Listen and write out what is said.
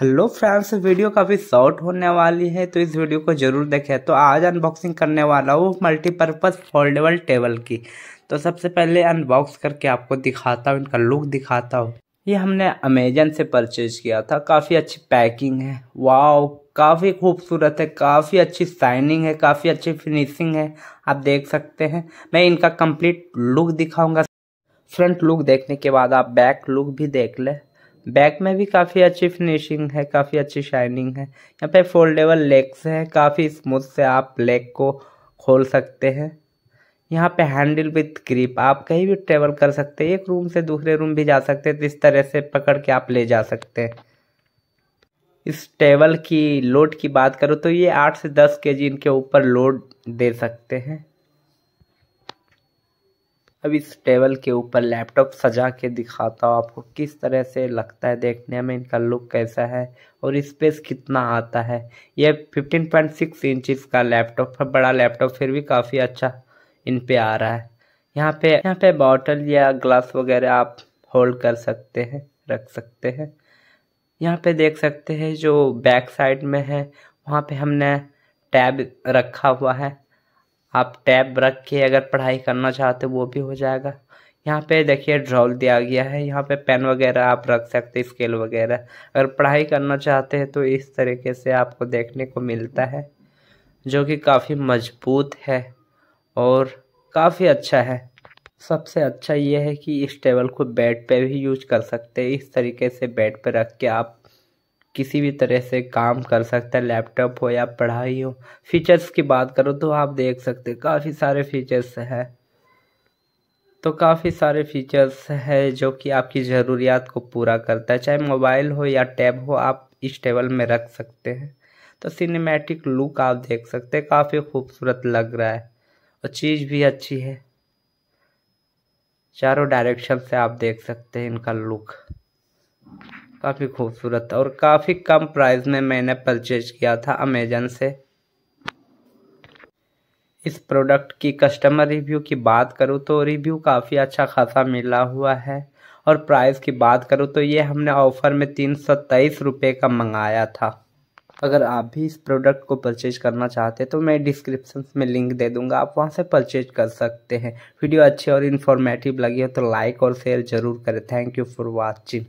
hello friends video काफ़ी short होने वाली है तो इस वीडियो को जरूर देखें तो आज अनबॉक्सिंग करने वाला हूँ मल्टीपर्पज़ फोल्डेबल टेबल की तो सबसे पहले अनबॉक्स करके आपको दिखाता हूँ इनका लुक दिखाता हूँ ये हमने अमेजन से परचेज किया था काफ़ी अच्छी पैकिंग है वाओ काफ़ी खूबसूरत है काफ़ी अच्छी साइनिंग है काफ़ी अच्छी फिनिशिंग है आप देख सकते हैं मैं इनका कंप्लीट लुक दिखाऊंगा फ्रंट लुक देखने के बाद आप बैक लुक भी देख लें बैक में भी काफ़ी अच्छी फिनिशिंग है काफ़ी अच्छी शाइनिंग है यहाँ पे फोल्डेबल लेग्स है काफ़ी स्मूथ से आप लेग को खोल सकते हैं यहाँ पे हैंडल विथ ग्रिप आप कहीं भी ट्रेवल कर सकते हैं एक रूम से दूसरे रूम भी जा सकते हैं तो इस तरह से पकड़ के आप ले जा सकते हैं इस टेबल की लोड की बात करो तो ये आठ से दस के इनके ऊपर लोड दे सकते हैं अब इस टेबल के ऊपर लैपटॉप सजा के दिखाता हूँ आपको किस तरह से लगता है देखने में इनका लुक कैसा है और स्पेस कितना आता है यह 15.6 इंच का लैपटॉप है बड़ा लैपटॉप फिर भी काफ़ी अच्छा इन पे आ रहा है यहाँ पे यहाँ पे बॉटल या ग्लास वगैरह आप होल्ड कर सकते हैं रख सकते हैं यहाँ पे देख सकते हैं जो बैक साइड में है वहाँ पे हमने टैब रखा हुआ है आप टैब रख के अगर पढ़ाई करना चाहते हो वो भी हो जाएगा यहाँ पे देखिए ड्रॉल दिया गया है यहाँ पे पेन वगैरह आप रख सकते स्केल वगैरह अगर पढ़ाई करना चाहते हैं तो इस तरीके से आपको देखने को मिलता है जो कि काफ़ी मजबूत है और काफ़ी अच्छा है सबसे अच्छा ये है कि इस टेबल को बेड पे भी यूज कर सकते हैं इस तरीके से बेड पे रख के आप किसी भी तरह से काम कर सकता है लैपटॉप हो या पढ़ाई हो फीचर्स की बात करो तो आप देख सकते हैं काफ़ी सारे फीचर्स हैं तो काफ़ी सारे फीचर्स है जो कि आपकी ज़रूरियात को पूरा करता है चाहे मोबाइल हो या टैब हो आप इस टेबल में रख सकते हैं तो सिनेमैटिक लुक आप देख सकते हैं काफ़ी खूबसूरत लग रहा है और चीज़ भी अच्छी है चारों डायरेक्शन से आप देख सकते हैं इनका लुक काफ़ी खूबसूरत और काफ़ी कम प्राइस में मैंने परचेज किया था अमेजन से इस प्रोडक्ट की कस्टमर रिव्यू की बात करूँ तो रिव्यू काफ़ी अच्छा खासा मिला हुआ है और प्राइस की बात करूँ तो ये हमने ऑफ़र में तीन सौ तेईस रुपये का मंगाया था अगर आप भी इस प्रोडक्ट को परचेज करना चाहते हैं तो मैं डिस्क्रिप्शन में लिंक दे दूंगा आप वहां से परचेज कर सकते हैं वीडियो अच्छी और इन्फॉर्मेटिव लगी हो तो लाइक और शेयर ज़रूर करें थैंक यू फॉर वॉचिंग